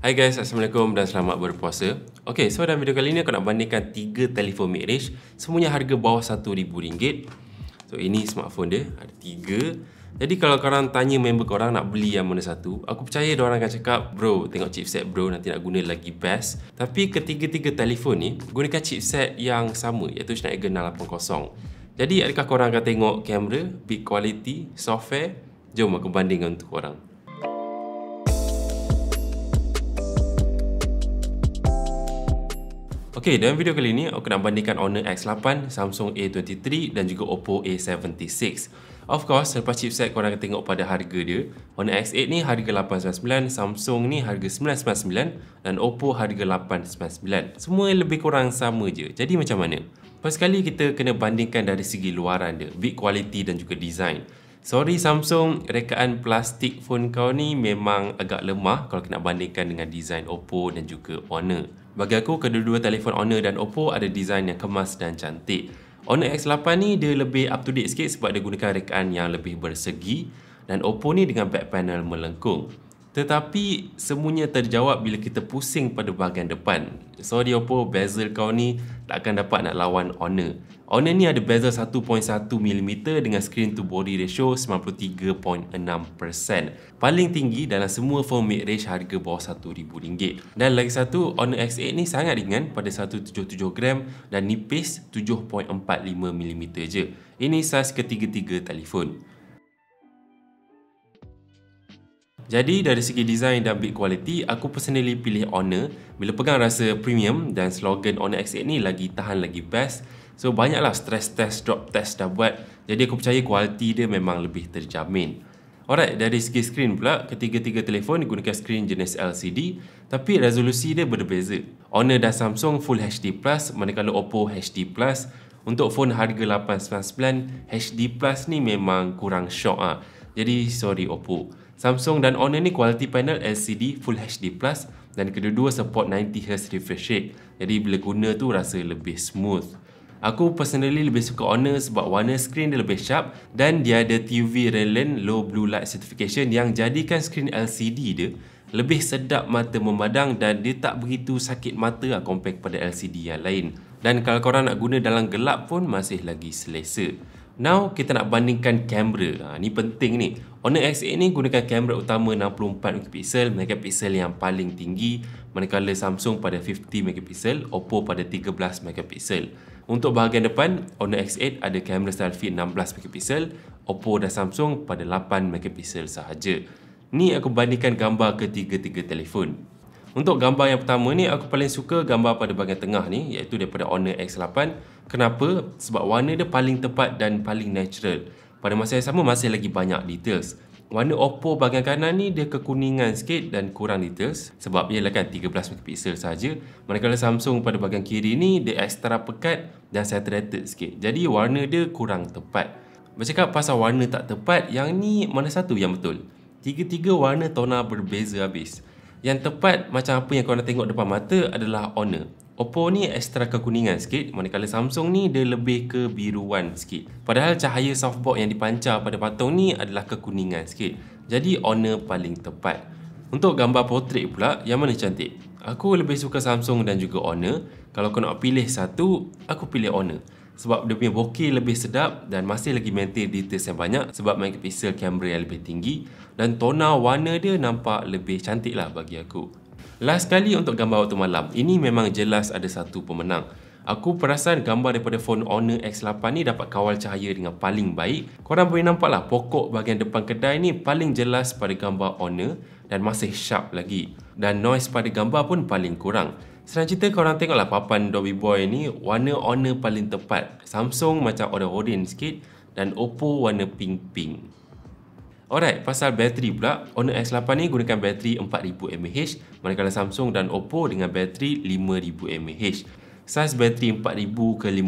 Hai guys, Assalamualaikum dan selamat berpuasa Ok, so dalam video kali ni aku nak bandingkan 3 telefon mid-range Semuanya harga bawah RM1,000 So ini smartphone dia, ada 3 Jadi kalau korang tanya member korang nak beli yang mana satu Aku percaya diorang akan cakap Bro, tengok chipset bro, nanti nak guna lagi best Tapi ketiga-tiga telefon ni Gunakan chipset yang sama, iaitu Snapdragon 680 Jadi adakah korang akan tengok kamera, big quality, software Jom aku bandingkan untuk korang Ok, dalam video kali ini, aku nak bandingkan Honor X8, Samsung A23 dan juga Oppo A76. Of course, selepas chipset korang akan tengok pada harga dia. Honor X8 ni harga RM899, Samsung ni harga RM999 dan Oppo harga RM899. Semua lebih kurang sama je. Jadi macam mana? Pertama sekali, kita kena bandingkan dari segi luaran dia. Big quality dan juga design. Sorry Samsung, rekaan plastik phone kau ni memang agak lemah kalau kita nak bandingkan dengan design Oppo dan juga Honor. Bagi aku, kedua-dua telefon Honor dan Oppo ada desain yang kemas dan cantik. Honor X8 ni dia lebih up to date sikit sebab dia gunakan rekaan yang lebih bersegi dan Oppo ni dengan back panel melengkung. Tetapi semuanya terjawab bila kita pusing pada bahagian depan. Sorry opo, bezel kau ni takkan dapat nak lawan Honor. Honor ni ada bezel 1.1mm dengan screen to body ratio 93.6%. Paling tinggi dalam semua phone mid-range harga bawah RM1,000. Dan lagi satu, Honor X8 ni sangat ringan pada 177 gram dan nipis 7.45mm je. Ini saiz ketiga-tiga telefon. Jadi dari segi design dan build quality, aku personally pilih Honor. Bila pegang rasa premium dan slogan Honor X8 ni lagi tahan lagi best. So banyaklah stress test, drop test dah buat. Jadi aku percaya kualiti dia memang lebih terjamin. Alright, dari segi screen pula, ketiga-tiga telefon digunakan screen jenis LCD tapi resolusi dia berbeza. Honor dan Samsung Full HD+, Plus, manakala Oppo HD+. Plus. Untuk phone harga RM899, HD Plus ni memang kurang syok ah. Jadi sorry Oppo. Samsung dan Honor ni kualiti panel LCD Full HD Plus dan kedua-dua support 90Hz refresh rate. Jadi bila guna tu rasa lebih smooth. Aku personally lebih suka Honor sebab warna skrin dia lebih sharp dan dia ada TUV Reliant Low Blue Light Certification yang jadikan skrin LCD dia lebih sedap mata memandang dan dia tak begitu sakit mata lah compare kepada LCD yang lain. Dan kalau korang nak guna dalam gelap pun masih lagi selesa. Now kita nak bandingkan kamera. Ha, ni penting ni. Honor X8 ni gunakan kamera utama 64MP, megapixel yang paling tinggi manakala Samsung pada 50MP, Oppo pada 13MP. Untuk bahagian depan, Honor X8 ada kamera selfie 16MP, Oppo dan Samsung pada 8MP sahaja. Ni aku bandingkan gambar ketiga-tiga telefon. Untuk gambar yang pertama ni, aku paling suka gambar pada bahagian tengah ni iaitu daripada Honor X8 Kenapa? Sebab warna dia paling tepat dan paling natural. Pada masa yang sama masih lagi banyak details. Warna Oppo bahagian kanan ni dia kekuningan sikit dan kurang details sebab ialah kan 13MP saja. Manakala Samsung pada bahagian kiri ni dia extra pekat dan saturated sikit. Jadi warna dia kurang tepat. Bercakap pasal warna tak tepat, yang ni mana satu yang betul? Tiga-tiga warna tonal berbeza habis. Yang tepat macam apa yang korang tengok depan mata adalah Honor. Oppo ni ekstra kekuningan sikit manakala Samsung ni dia lebih kebiruan biruan sikit padahal cahaya softbox yang dipancar pada patung ni adalah kekuningan sikit jadi owner paling tepat untuk gambar portrait pula yang mana cantik aku lebih suka Samsung dan juga owner kalau kau nak pilih satu aku pilih owner sebab dia punya bokeh lebih sedap dan masih lagi maintain details yang banyak sebab megapixel kamera yang lebih tinggi dan tonal warna dia nampak lebih cantik lah bagi aku Last kali untuk gambar waktu malam. Ini memang jelas ada satu pemenang. Aku perasan gambar daripada phone Honor X8 ni dapat kawal cahaya dengan paling baik. Korang boleh nampak lah pokok bahagian depan kedai ni paling jelas pada gambar Honor dan masih sharp lagi. Dan noise pada gambar pun paling kurang. Selain cerita korang tengoklah papan Dolby Boy ni warna Honor paling tepat. Samsung macam orang-orang sikit dan Oppo warna pink-pink. Alright, pasal bateri pula, Honor X8 ni gunakan bateri 4000mAh manakala Samsung dan Oppo dengan bateri 5000mAh. Saiz bateri 4000 ke 5000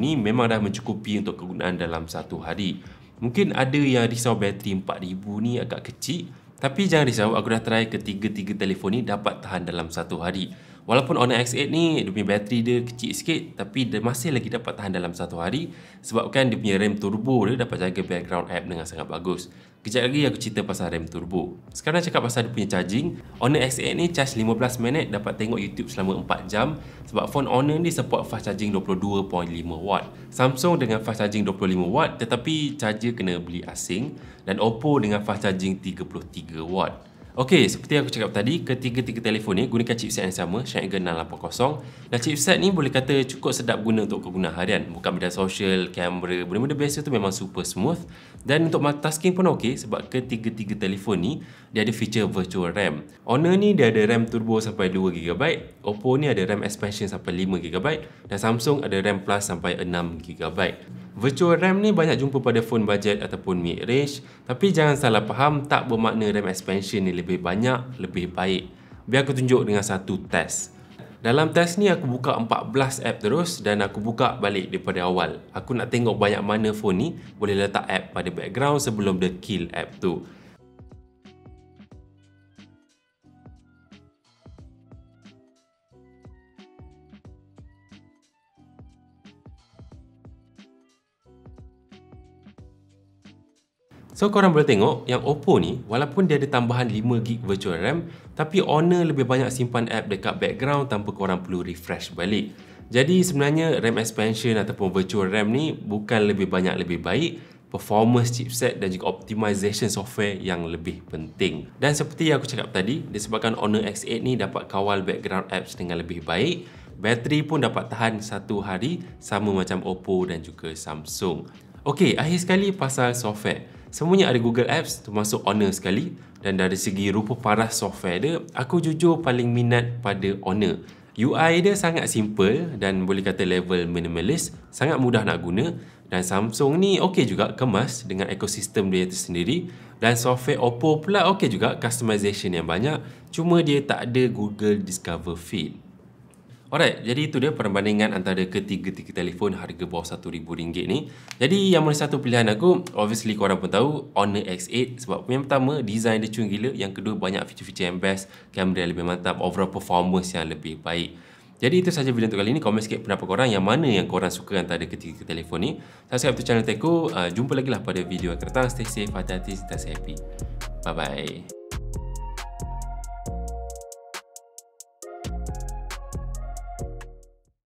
ni memang dah mencukupi untuk kegunaan dalam satu hari. Mungkin ada yang risau bateri 4000 ni agak kecil, tapi jangan risau, aku dah try ketiga-tiga telefon ni dapat tahan dalam satu hari. Walaupun Honor X8 ni, dia punya bateri dia kecil sikit tapi dia masih lagi dapat tahan dalam satu hari sebabkan dia punya RAM turbo dia dapat jaga background app dengan sangat bagus. Kejap lagi aku cerita pasal RAM Turbo. Sekarang cakap pasal dia punya charging. Honor X8 ni charge 15 minit dapat tengok YouTube selama 4 jam sebab phone Honor ni support fast charging 22.5 watt. Samsung dengan fast charging 25 watt tetapi charger kena beli asing dan Oppo dengan fast charging 33 watt. Okey, seperti yang aku cakap tadi, ketiga-tiga telefon ni gunakan chipset yang sama, Snapdragon 680. Dan chipset ni boleh kata cukup sedap guna untuk kegunaan harian. Bukan media sosial, kamera, benda-benda biasa tu memang super smooth. Dan untuk multitasking pun okey sebab ketiga-tiga telefon ni dia ada feature virtual RAM. Honor ni dia ada RAM turbo sampai 2GB. Oppo ni ada RAM expansion sampai 5GB. Dan Samsung ada RAM plus sampai 6GB. Virtual RAM ni banyak jumpa pada phone budget ataupun mid-range tapi jangan salah faham tak bermakna RAM expansion ni lebih banyak, lebih baik. Biar aku tunjuk dengan satu test. Dalam test ni aku buka 14 app terus dan aku buka balik daripada awal. Aku nak tengok banyak mana phone ni boleh letak app pada background sebelum dia kill app tu. So korang boleh tengok yang Oppo ni walaupun dia ada tambahan 5GB virtual RAM tapi Honor lebih banyak simpan app dekat background tanpa korang perlu refresh balik. Jadi sebenarnya RAM expansion ataupun virtual RAM ni bukan lebih banyak lebih baik performance chipset dan juga optimization software yang lebih penting. Dan seperti yang aku cakap tadi, disebabkan Honor X8 ni dapat kawal background apps dengan lebih baik, bateri pun dapat tahan satu hari sama macam Oppo dan juga Samsung. Okey, akhir sekali pasal software. Semuanya ada Google Apps termasuk Honor sekali dan dari segi rupa paras software dia aku jujur paling minat pada Honor. UI dia sangat simple dan boleh kata level minimalist, sangat mudah nak guna dan Samsung ni okey juga kemas dengan ekosistem dia tersendiri dan software Oppo pula okey juga customization yang banyak cuma dia tak ada Google Discover Feed. Alright, jadi itu dia perbandingan antara ketiga-tiga telefon harga bawah RM1,000 ni. Jadi yang mana satu pilihan aku, obviously korang pun tahu, Honor X8. Sebab yang pertama, design dia cun gila. Yang kedua, banyak feature-feature yang best. Kamera yang lebih mantap. Overall performance yang lebih baik. Jadi itu sahaja video untuk kali ini. Comment sikit pendapat korang yang mana yang korang suka antara ketiga-tiga telefon ni. Subscribe to channel Teko. Uh, ah, jumpa lagi lah pada video yang akan datang. Stay safe, hati-hati, stay happy. Bye-bye.